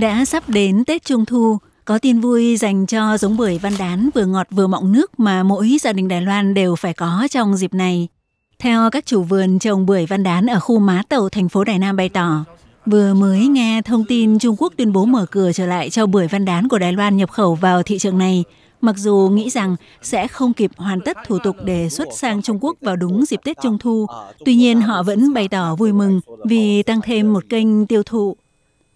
Đã sắp đến Tết Trung Thu, có tin vui dành cho giống bưởi văn đán vừa ngọt vừa mọng nước mà mỗi gia đình Đài Loan đều phải có trong dịp này. Theo các chủ vườn trồng bưởi văn đán ở khu Má Tàu, thành phố Đài Nam bày tỏ, vừa mới nghe thông tin Trung Quốc tuyên bố mở cửa trở lại cho bưởi văn đán của Đài Loan nhập khẩu vào thị trường này, mặc dù nghĩ rằng sẽ không kịp hoàn tất thủ tục để xuất sang Trung Quốc vào đúng dịp Tết Trung Thu, tuy nhiên họ vẫn bày tỏ vui mừng vì tăng thêm một kênh tiêu thụ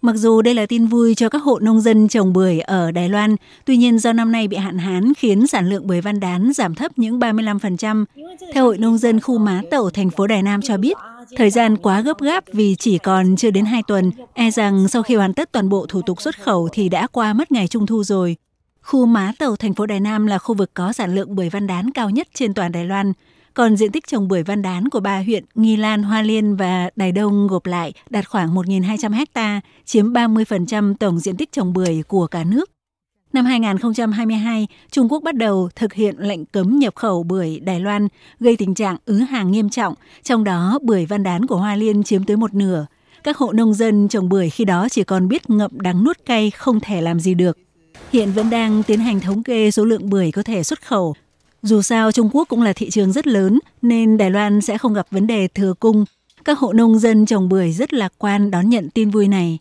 Mặc dù đây là tin vui cho các hộ nông dân trồng bưởi ở Đài Loan, tuy nhiên do năm nay bị hạn hán khiến sản lượng bưởi văn đán giảm thấp những 35%. Theo Hội Nông dân khu Má Tẩu, thành phố Đài Nam cho biết, thời gian quá gấp gáp vì chỉ còn chưa đến 2 tuần, e rằng sau khi hoàn tất toàn bộ thủ tục xuất khẩu thì đã qua mất ngày trung thu rồi. Khu Má Tẩu, thành phố Đài Nam là khu vực có sản lượng bưởi văn đán cao nhất trên toàn Đài Loan. Còn diện tích trồng bưởi văn đán của ba huyện Nghi Lan, Hoa Liên và Đài Đông gộp lại đạt khoảng 1.200 ha, chiếm 30% tổng diện tích trồng bưởi của cả nước. Năm 2022, Trung Quốc bắt đầu thực hiện lệnh cấm nhập khẩu bưởi Đài Loan, gây tình trạng ứ hàng nghiêm trọng, trong đó bưởi văn đán của Hoa Liên chiếm tới một nửa. Các hộ nông dân trồng bưởi khi đó chỉ còn biết ngậm đắng nuốt cay, không thể làm gì được. Hiện vẫn đang tiến hành thống kê số lượng bưởi có thể xuất khẩu dù sao Trung Quốc cũng là thị trường rất lớn nên Đài Loan sẽ không gặp vấn đề thừa cung. Các hộ nông dân trồng bưởi rất lạc quan đón nhận tin vui này.